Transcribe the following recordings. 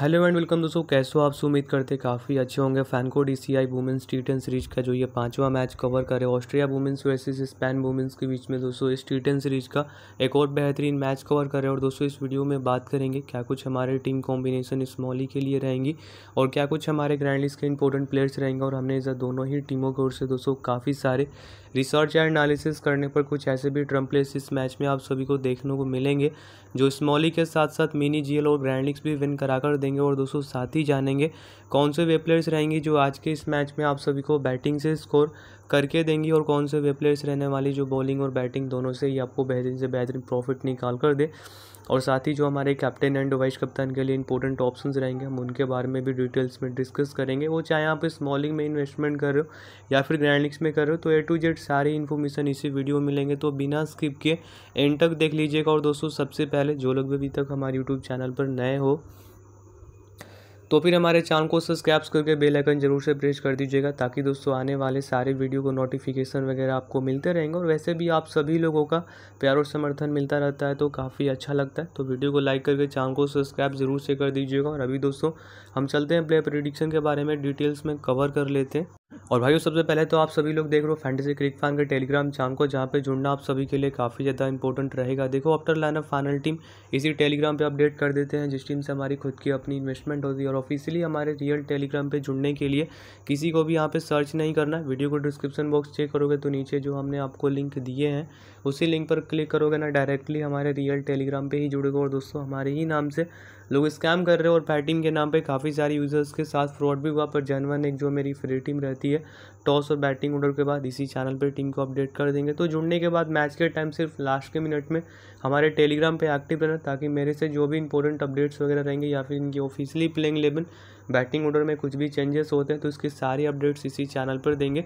hello and welcome दोस्तों कैसे हो आप उम्मीद करते काफ़ी अच्छे होंगे फैनको D C I women's T ten series का जो ये पांचवा मैच कवर करे Austria women's versus Spain women's के बीच में दोस्तों इस टी टेन सीरीज का एक और बेहतरीन मैच कवर करे और दोस्तों इस वीडियो में बात करेंगे क्या कुछ हमारे टीम कॉम्बिनेशन इस मॉली के लिए रहेंगी और क्या कुछ हमारे ग्रैंडलिस्ट के इंपॉर्टेंट प्लेयर्स रहेंगे और हमने इस दोनों ही टीमों की ओर से दोस्तों काफ़ी सारे रिसर्च या एनालिसिस करने पर कुछ ऐसे भी ट्रम प्लेस इस मैच में आप सभी को देखने को मिलेंगे जो स्मॉली के साथ साथ मिनी जीएल और ग्रैंडलिक्स भी विन कराकर देंगे और दोस्तों साथ ही जानेंगे कौन से वे प्लेयर्स रहेंगे जो आज के इस मैच में आप सभी को बैटिंग से स्कोर करके देंगी और कौन से वे प्लेयर्स रहने वाली जो बॉलिंग और बैटिंग दोनों से ही आपको बेहतरीन से बेहतरीन प्रॉफिट निकाल कर दे और साथ ही जो हमारे कैप्टन एंड वाइस कप्तान के लिए इंपॉर्टेंट ऑप्शन रहेंगे हम उनके बारे में भी डिटेल्स में डिस्कस करेंगे वो चाहे आप स्मॉलिंग में इन्वेस्टमेंट कर रहे हो या फिर ग्रैंडिक्स में कर रहे हो तो ए टू जेड सारी इन्फॉर्मेशन इसी वीडियो में मिलेंगे तो बिना स्किप किए एंड तक देख लीजिएगा और दोस्तों सबसे पहले जो लोग भी अभी तक हमारे यूट्यूब चैनल पर नए हो तो फिर हमारे चैनल को सब्सक्राइब करके बेल आइकन जरूर से प्रेस कर दीजिएगा ताकि दोस्तों आने वाले सारे वीडियो को नोटिफिकेशन वगैरह आपको मिलते रहेंगे और वैसे भी आप सभी लोगों का प्यार और समर्थन मिलता रहता है तो काफ़ी अच्छा लगता है तो वीडियो को लाइक करके चैनल को सब्सक्राइब जरूर से कर दीजिएगा और अभी दोस्तों हम चलते हैं प्ले प्रिडिक्शन के बारे में डिटेल्स में कवर कर लेते हैं और भाइयों सबसे पहले तो आप सभी लोग देख रहे हो फैंटेसी क्रिक फैन के टेलीग्राम चैनल को जहाँ पे जुड़ना आप सभी के लिए काफ़ी ज़्यादा इंपॉर्टेंट रहेगा देखो after line of final team इसी टेलीग्राम पे अपडेट कर देते हैं जिस टीम से हमारी खुद की अपनी इन्वेस्टमेंट होती है और ऑफिशियली हमारे रियल टेलीग्राम पर जुड़ने के लिए किसी को भी यहाँ पर सर्च नहीं करना वीडियो को डिस्क्रिप्शन बॉक्स चेक करोगे तो नीचे जो हमने आपको लिंक दिए हैं उसी लिंक पर क्लिक करोगे ना डायरेक्टली हमारे रियल टेलीग्राम पर ही जुड़ेगा और दोस्तों हमारे ही नाम से लोग स्कैम कर रहे हैं और फैटीम के नाम पे काफ़ी सारे यूज़र्स के साथ फ्रॉड भी हुआ पर जनवन एक जो मेरी फ्री टीम रहती है टॉस और बैटिंग ऑर्डर के बाद इसी चैनल पर टीम को अपडेट कर देंगे तो जुड़ने के बाद मैच के टाइम सिर्फ लास्ट के मिनट में हमारे टेलीग्राम पर एक्टिव रहना ताकि मेरे से जो भी इंपॉर्टेंट अपडेट्स वगैरह रहेंगे या फिर इनकी officially playing eleven batting order में कुछ भी चेंजेस होते हैं तो इसके सारे अपडेट्स इसी चैनल पर देंगे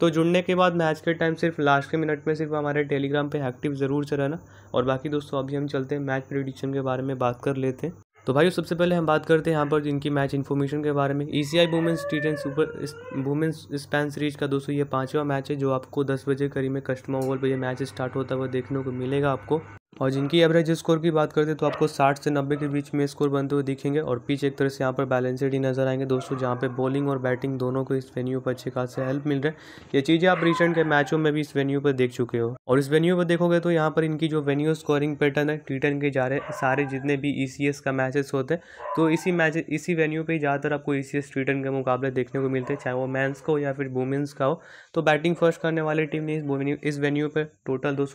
तो जुड़ने के बाद मैच के टाइम सिर्फ लास्ट के मिनट में सिर्फ हमारे टेलीग्राम पे एक्टिव ज़रूर से रहना और बाकी दोस्तों अभी हम चलते हैं मैच प्रिडिक्शन के बारे में बात कर लेते हैं तो भाई सबसे पहले हम बात करते हैं यहाँ पर इनकी मैच इन्फॉर्मेशन के बारे में E C I women's T ten super women's Spain series का दोस्तों ये पांचवा मैच है जो आपको दस बजे करीब में कस्टमर ओवर पर यह मैच स्टार्ट होता हुआ देखने को मिलेगा आपको और जिनकी एवरेज स्कोर की बात करते हैं तो आपको साठ से नब्बे के बीच में स्कोर बनते हुए दिखेंगे और पीछे एक तरह से यहाँ पर बैलेंसेड ही नजर आएंगे दोस्तों जहाँ पे बॉलिंग और बैटिंग दोनों को इस वेन्यू पर अच्छे खास हेल्प मिल रहा है ये चीज़ें आप रिसेंट के मैचों में भी इस वेन्यू पर देख चुके हो और इस वेन्यू पर देखोगे तो यहाँ पर इनकी जो वेन्यू स्कोरिंग पैटर्न है टी के जा रहे सारे जितने भी ई e का मैचेस होते हैं तो इसी मैच इसी वेन्यू पर ज़्यादातर आपको ई e सी के मुकाबले देखने को मिलते हैं चाहे वो मैंस का हो या फिर वुमेंस का हो तो बैटिंग फर्स्ट करने वाली टीम ने इस वेन्यू पर टोटल दो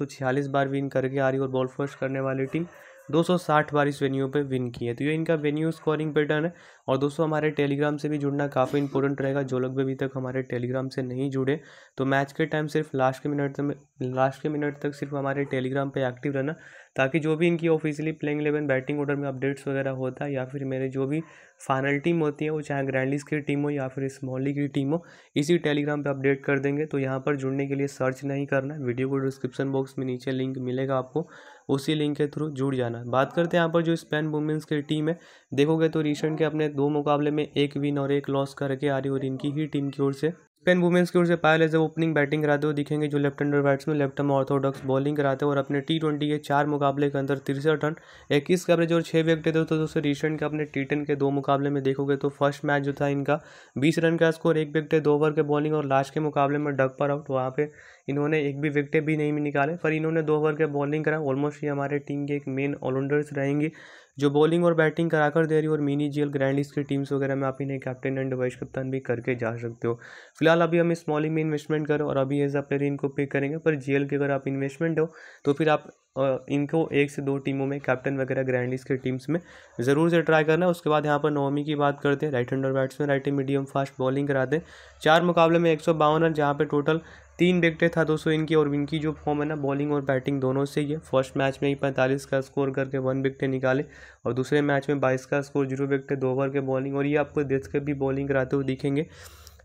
बार विन करके आ रही और बॉल फर्स्ट करने वाली टीम 260 बार इस वेन्यू पे विन की है तो ये इनका वेन्यू स्कोरिंग पैटर्न है और दोस्तों हमारे टेलीग्राम से भी जुड़ना काफ़ी इंपॉर्टेंट रहेगा जो लोग भी अभी तक हमारे टेलीग्राम से नहीं जुड़े तो मैच के टाइम सिर्फ लास्ट के मिनट तक लास्ट के मिनट तक सिर्फ हमारे टेलीग्राम पे एक्टिव रहना ताकि जो भी इनकी officially playing eleven batting order में अपडेट्स वगैरह होता है या फिर मेरे जो भी फाइनल टीम होती है वो चाहे ग्रैंड की टीम हो या फिर स्मॉल लीग की टीम हो इसी टेलीग्राम पर अपडेट कर देंगे तो यहाँ पर जुड़ने के लिए सर्च नहीं करना वीडियो को डिस्क्रिप्शन बॉक्स में नीचे लिंक मिलेगा आपको उसी लिंक के थ्रू जुड़ जाना बात करते हैं यहाँ पर जो स्पेन वुमेंस की टीम है देखोगे तो रिसेंट के अपने दो मुकाबले में एक विन और एक लॉस करके आ रही और इनकी ही टीम की ओर से स्पेन वुमेंस की ओर से पायल जब ओपनिंग बैटिंग कराते हुए दिखेंगे जो left hander batsman left arm orthodox bowling कराते हैं और अपने टी ट्वेंटी के चार मुकाबले के अंदर तिरसठ रन इक्कीस के तो अपने और छः विकेट थे तो दोस्तों रिसेंट के अपने टी टेन के दो मुकाबले में देखोगे तो फर्स्ट मैच जो था इनका बीस रन का स्कोर एक विकेट दो ओवर के बॉलिंग और लास्ट के मुकाबले में डग पर आउट वहाँ पर इन्होंने एक भी विकेट भी नहीं निकाले पर इन्होंने दो ओवर के बॉलिंग करा ऑलमोस्ट ये हमारे टीम के एक मेन ऑलराउंडर्स रहेंगे जो बॉलिंग और बैटिंग करा कर दे रही है और मिनी जी एल ग्रैंड की टीम्स वगैरह में आप इन्हें कैप्टन एंड वाइस कप्तान भी करके जा सकते हो फिलहाल अभी हम स्मॉलिंग में इन्वेस्टमेंट करो और अभी एज अ प्लेयर इनको पिक करेंगे पर जी के अगर आप इन्वेस्टमेंट हो तो फिर आप इनको एक से दो टीमों में कैप्टन वगैरह ग्रैंडीज के टीम्स में ज़रूर से ट्राई करना उसके बाद यहाँ पर नवमी की बात करते हैं right hander batsman right medium fast bowling कराते हैं चार मुकाबले में एक सौ बावन रन जहाँ पर टोटल तीन विकटें था दोस्तों इनकी और इनकी जो फॉर्म है ना बॉलिंग और बैटिंग दोनों से ही है फर्स्ट मैच में ही पैंतालीस का स्कोर करके वन विकटें निकाले और दूसरे मैच में बाईस का स्कोर जीरो विकटें दो ओवर के बॉलिंग और ये आपको देश के भी बॉलिंग कराते हुए दिखेंगे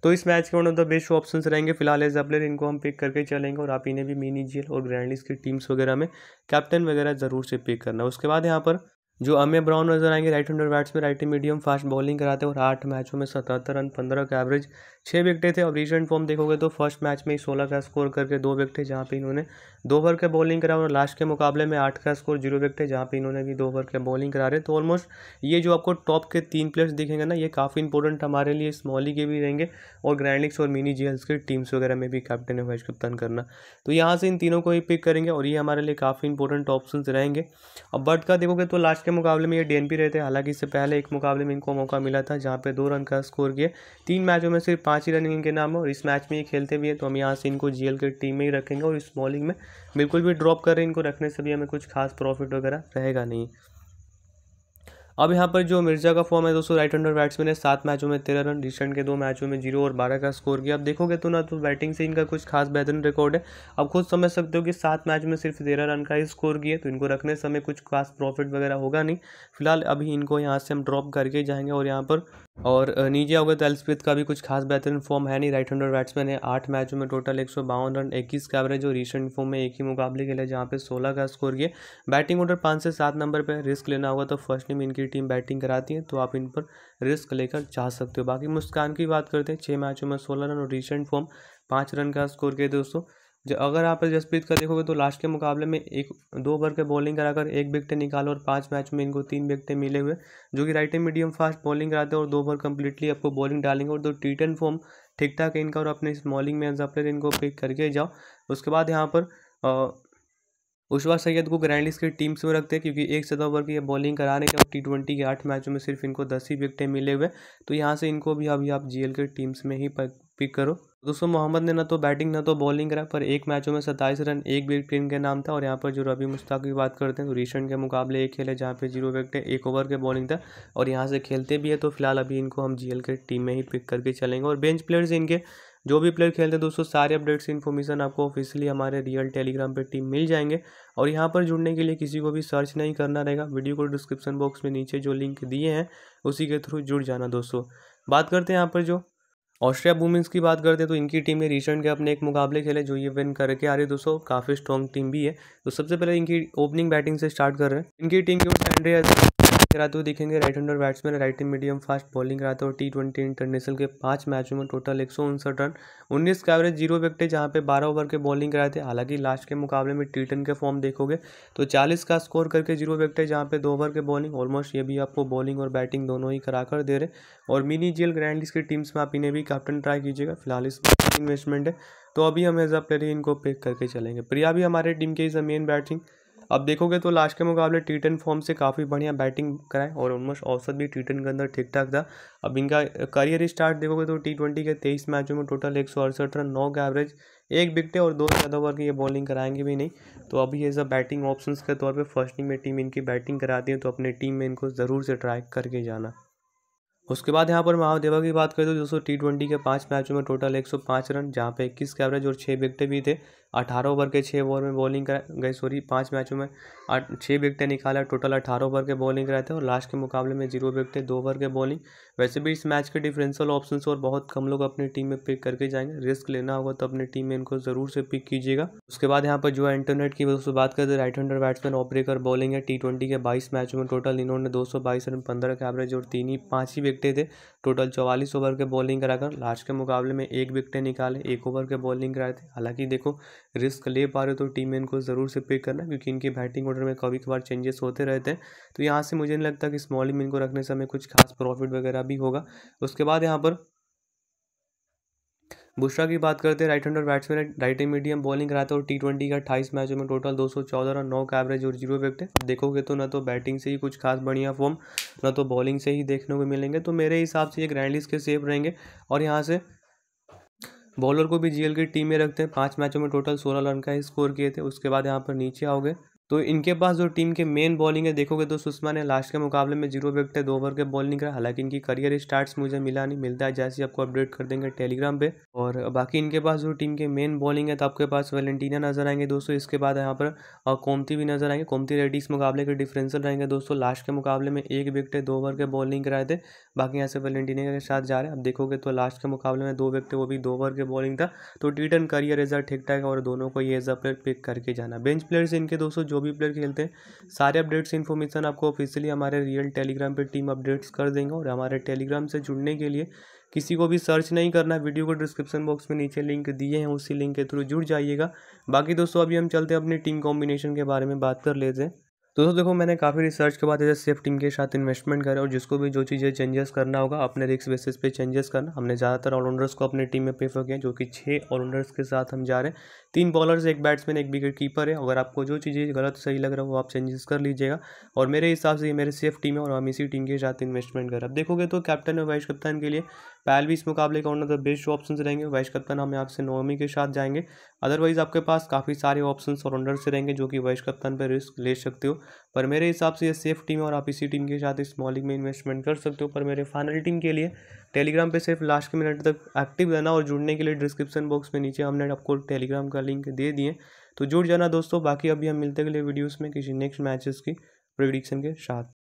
तो इस मैच के one of the best option रहेंगे फिलहाल एज प्लेयर इनको हम पिक करके चलेंगे और आप इन्हें भी मिनी जेल और ग्रैंडिस की टीम्स वगैरह में कैप्टन वगैरह ज़रूर से पिक करना उसके बाद यहाँ पर जो अमे ब्राउन नजर आएंगे right hander batsman right medium fast bowling कराते हैं और आठ मैचों में सतहत्तर रन पंद्रह का एवरेज छः विकटें थे और रिसेंट फॉर्म देखोगे तो फर्स्ट मैच में ही सोलह का स्कोर करके दो विकटें जहाँ पे इन्होंने दो ओवर के बॉलिंग करा और लास्ट के मुकाबले में आठ का स्कोर जीरो विकटें जहाँ पे इन्होंने भी दो ओवर के बॉलिंग करा रहे तो ऑलमोस्ट ये जो आपको टॉप के तीन प्लेयर्स दिखेंगे ना ये काफ़ी इंपॉर्टेंट हमारे लिए स्मॉली के भी रहेंगे और ग्रैंडिक्स और मिनी जेल्स के टीम्स वगैरह में भी कैप्टन है कप्तान करना तो यहाँ से इन तीनों को ही पिक करेंगे और ये हमारे लिए काफ़ी इंपॉर्टेंट ऑप्शन रहेंगे अब बर्ड का देखोगे तो लास्ट के मुकाबले में ये डी रहे थे हालांकि इससे पहले एक मुकाबले में इनको मौका मिला था जहाँ पे दो रन का स्कोर किया तीन मैचों में सिर्फ पाँच ही रनिंग इनके नाम है और इस मैच में ये खेलते भी हैं तो हम यहाँ से इनको जीएल के टीम में ही रखेंगे और इस बॉलिंग में बिल्कुल भी ड्रॉप कर रहे हैं इनको रखने से भी हमें कुछ खास प्रॉफिट वगैरह रहेगा नहीं अब यहाँ पर जो मिर्जा का फॉर्म है दोस्तों राइट हंडर बैट्समैन है सात मैचों में तेरह रन रिसेंट के दो मैचों में जीरो और बारह का स्कोर किया अब देखोगे तो ना तो बैटिंग से इनका कुछ खास बेहतरीन रिकॉर्ड है अब खुद समझ सकते हो कि सात मैच में सिर्फ तेरह रन का ही स्कोर किया तो इनको रखने समय कुछ खास प्रॉफिट वगैरह होगा नहीं फिलहाल अभी इनको यहाँ से हम ड्रॉप करके जाएंगे और यहाँ पर और नीचे आओगे तो एल्सपिथ का भी कुछ खास बेहतरीन फॉर्म है नहीं राइट हैंडर बैट्समैन है आठ मैचों में टोटल एक सौ बावन रन इक्कीस का एवरेज और रिसेंट फॉर्म में एक ही मुकाबले के लिए जहाँ पे सोलह का स्कोर किया बैटिंग ऑर्डर पाँच से सात नंबर पर रिस्क लेना होगा तो फर्स्ट टीम इनकी टीम बैटिंग कराती है तो आप इन पर रिस्क लेकर जा सकते हो बाकी मुस्कान की बात करते हैं छः मैचों में सोलह रन और रिसेंट फॉर्म पाँच रन का स्कोर किया दोस्तों जो अगर आप जसप्रीत का देखोगे तो लास्ट के मुकाबले में एक दो ओवर के बॉलिंग कराकर एक विकटें निकालो और पांच मैच में इनको तीन विकटें मिले हुए जो कि right and medium fast bowling कराते हैं और दो ओवर कंप्लीटली आपको बॉलिंग डालेंगे और दो टी टेन फॉर्म ठीक ठाक है इनका और अपने बॉलिंग में एज प्लेयर इनको पिक करके जाओ उसके बाद यहाँ पर उशवा सैयद को ग्रैंड की टीम्स में रखते हैं क्योंकि एक सदा ओवर की बॉलिंग कराने के टी ट्वेंटी के आठ मैचों में सिर्फ इनको दस ही विकटें मिले हुए तो यहाँ से इनको भी अभी आप एल के टीम्स में ही पिक करो दोस्तों मोहम्मद ने ना तो बैटिंग ना तो बॉलिंग करा पर एक मैचों में सत्ताईस रन एक विकेट के नाम था और यहाँ पर जो रबी मुश्ताक की बात करते हैं तो रिसेंट के मुकाबले एक खेल है जहाँ पे जीरो विकेट है एक ओवर के बॉलिंग था और यहाँ से खेलते भी है तो फिलहाल अभी इनको हम जी के टीम में ही पिक करके चलेंगे और बेंच प्लेयर्स इनके जो भी प्लेयर खेलते हैं दोस्तों सारे अपडेट्स इन्फॉर्मेशन आपको ऑफिशियली हमारे रियल टेलीग्राम पे टीम मिल जाएंगे और यहाँ पर जुड़ने के लिए किसी को भी सर्च नहीं करना रहेगा वीडियो को डिस्क्रिप्शन बॉक्स में नीचे जो लिंक दिए हैं उसी के थ्रू जुड़ जाना दोस्तों बात करते हैं यहाँ पर जो ऑस्ट्रिया वुमेंस की बात करते हैं तो इनकी टीम ने रिसेंट के अपने एक मुकाबले खेले जो ये विन करके आ रही है दोस्तों काफ़ी स्ट्रॉन्ग टीम भी है तो सबसे पहले इनकी ओपनिंग बैटिंग से स्टार्ट कर रहे हैं इनकी टीम के एंड्रिया रहा वो देखेंगे right hander batsman right medium fast bowling रहा था और टी ट्वेंटी इंटरनेशनल के पांच मैचों में टोटल एक सौ उनसठ रन उन्नीस का एवरेज जीरो विकटे जहाँ पे बारह ओवर के बॉलिंग कराए थे हालांकि लास्ट के मुकाबले में टी टेन के फॉर्म देखोगे तो चालीस का स्कोर करके जीरो विकटे जहाँ पे दो ओवर के बॉलिंग ऑलमोस्ट ये भी आपको बॉलिंग और बैटिंग दोनों ही कराकर दे रहे और मिनी जेल ग्रैंड की टीम्स में आप इन्हें भी कैप्टन ट्राई कीजिएगा फिलहाल इस इन्वेस्टमेंट है तो अभी हम एज अ प्लेयर इनको पिक करके चलेंगे प्रिया भी हमारे टीम के ही जमीन मेन बैटिंग अब देखोगे तो लास्ट के मुकाबले टेन फॉर्म से काफ़ी बढ़िया बैटिंग कराए और ऑलमोस्ट औसत भी टेन के अंदर ठीक ठाक था अब इनका करियर स्टार्ट देखोगे तो टी ट्वेंटी के तेईस मैचों में टोटल एक सौ अड़सठ रन नौ का एवरेज एक विकटे और दो ज़्यादा ओवर की ये बॉलिंग कराएंगे भी नहीं तो अभी ये सब बैटिंग ऑप्शन के तौर पर फर्स्ट में टीम इनकी बैटिंग कराती है तो अपने टीम में इनको ज़रूर से ट्राई करके जाना उसके बाद यहाँ पर महादेवा की बात करें तो दोस्तों टी ट्वेंटी के पाँच मैचों में टोटल 105 रन जहाँ पे इक्कीस के एवरेज और छः विकटे भी थे अठारह ओवर के छः ओवर में बॉलिंग कर गए सॉरी पाँच मैचों में छः विकटें निकाला टोटल अठारह ओवर के बॉलिंग कराए थे और लास्ट के मुकाबले में जीरो विकटें दो ओवर के बॉलिंग वैसे भी इस मैच के डिफरेंशियल ऑप्शन और बहुत कम लोग अपनी टीम में पिक करके जाएंगे रिस्क लेना होगा तो अपनी टीम में इनको ज़रूर से पिक कीजिएगा उसके बाद यहाँ पर जो है इंटरनेट की उससे बात करते राइट हैंडर बैट्समैन ऑपरेकर बॉलिंग है टी के बाईस मैचों में टोटल इन्होंने दो रन पंद्रह के एवरेज और तीन ही पाँच ही विकटें थे टोटल चौवालीस ओवर के बॉलिंग कराकर लास्ट के मुकाबले में एक विकटें निकाले एक ओवर के बॉलिंग कराए थे हालांकि देखो रिस्क ले पा रहे हो तो टीम में इनको ज़रूर से पिक करना क्योंकि इनके बैटिंग ऑर्डर में कभी कभार चेंजेस होते रहते हैं तो यहाँ से मुझे नहीं लगता कि स्मॉलिंग में इनको रखने से हमें कुछ खास प्रॉफिट वगैरह भी होगा उसके बाद यहाँ पर बुशरा की बात करते हैं राइट हंडर बैट्समैन है राइट मीडियम बॉलिंग कराते और टी ट्वेंटी का अट्ठाईस मैचों में टोटल दो सौ चौदह रन नौ का एवरेज और जीरो विकेट है देखोगे तो ना तो बैटिंग से ही कुछ खास बढ़िया फॉर्म ना तो बॉलिंग से ही देखने को मिलेंगे तो मेरे हिसाब से ये ग्रैंड लिस्ट के सेफ रहेंगे और यहाँ से बॉलर को भी जीएल की टीम में रखते हैं पाँच मैचों में टोटल सोलह रन का ही स्कोर किए थे उसके बाद यहाँ पर नीचे आओगे तो इनके पास जो टीम के मेन बॉलिंग है देखोगे तो सुषमा ने लास्ट के मुकाबले में जीरो विकेट दो ओवर के बॉलिंग करा हालांकि इनकी करियर स्टार्ट्स मुझे मिला नहीं मिलता है जैसे आपको अपडेट कर देंगे टेलीग्राम पे और बाकी इनके पास जो टीम के मेन बॉलिंग है तो आपके पास वेलेंटीना नजर आएंगे दोस्तों इसके बाद यहाँ पर कोमती भी नजर आएंगे कोमती रेडीज मुकाबले के डिफ्रेंसल रहेंगे दोस्तों लास्ट के मुकाबले में एक विकेट दो ओवर के बॉलिंग कराए थे बाकी यहाँ से वेलेंटीना के साथ जा रहे हैं आप देखोगे तो लास्ट के मुकाबले में दो विकेट वो भी दो ओवर के बॉलिंग था तो टी करियर एज ठीक ठाक और दोनों को ये एज अ प्लेयर पिक करके जाना बेंच प्लेयर्स इनके दोस्तों जो भी प्लेयर खेलते हैं सारे अपडेट्स इन्फॉर्मेशन आपको ऑफिशियली हमारे रियल टेलीग्राम पर टीम अपडेट्स कर देंगे और हमारे टेलीग्राम से जुड़ने के लिए किसी को भी सर्च नहीं करना है वीडियो को डिस्क्रिप्शन बॉक्स में नीचे लिंक दिए हैं उसी लिंक के थ्रू जुड़ जाइएगा बाकी दोस्तों अभी हम चलते हैं अपनी टीम कॉम्बिनेशन के बारे में बात कर लेते हैं तो दोस्तों देखो मैंने काफ़ी रिसर्च के बाद ऐसे सेफ टीम के साथ इन्वेस्टमेंट करें और जिसको भी जो चीज़ें चेंजेस करना होगा अपने रिक्स बेसिस पे चेंजेस करना हमने ज़्यादातर ऑलराउंडर्स को अपने टीम में प्रेफर किया जो कि छः ऑलराउंडर्स के साथ हम जा रहे हैं तीन बॉलर्स एक बैट्समैन एक विकेट कीपर है अगर आपको जो चीज़ें गलत सही लग रहा है वो आप चेंजेस कर लीजिएगा और मेरे हिसाब से ये मेरे सेफ टीम है और हम इसी टीम के साथ इन्वेस्टमेंट करें अब देखोगे तो कैप्टन और वाइस कप्तान के लिए पहल भी इस मुकाबले का वन द बेस्ट ऑप्शन रहेंगे वाइस कप्तान हम यहाँ से नौमी के साथ जाएंगे अदरवाइज आपके पास काफ़ी सारे ऑप्शन और ऑनर से रहेंगे जो कि वाइस कप्तान पर रिस्क ले सकते हो पर मेरे हिसाब से ये सेफ टीम है और आप इसी टीम के साथ इस मॉलिंग में इन्वेस्टमेंट कर सकते हो पर मेरे फाइनल टीम के लिए टेलीग्राम पे सिर्फ लास्ट के मिनट तक एक्टिव रहना और जुड़ने के लिए डिस्क्रिप्शन बॉक्स में नीचे हमने आपको टेलीग्राम का लिंक दे दिए तो जुड़ जाना दोस्तों बाकी अभी हम मिलते अगले वीडियोस में किसी नेक्स्ट मैचेस की प्रिडिक्शन के साथ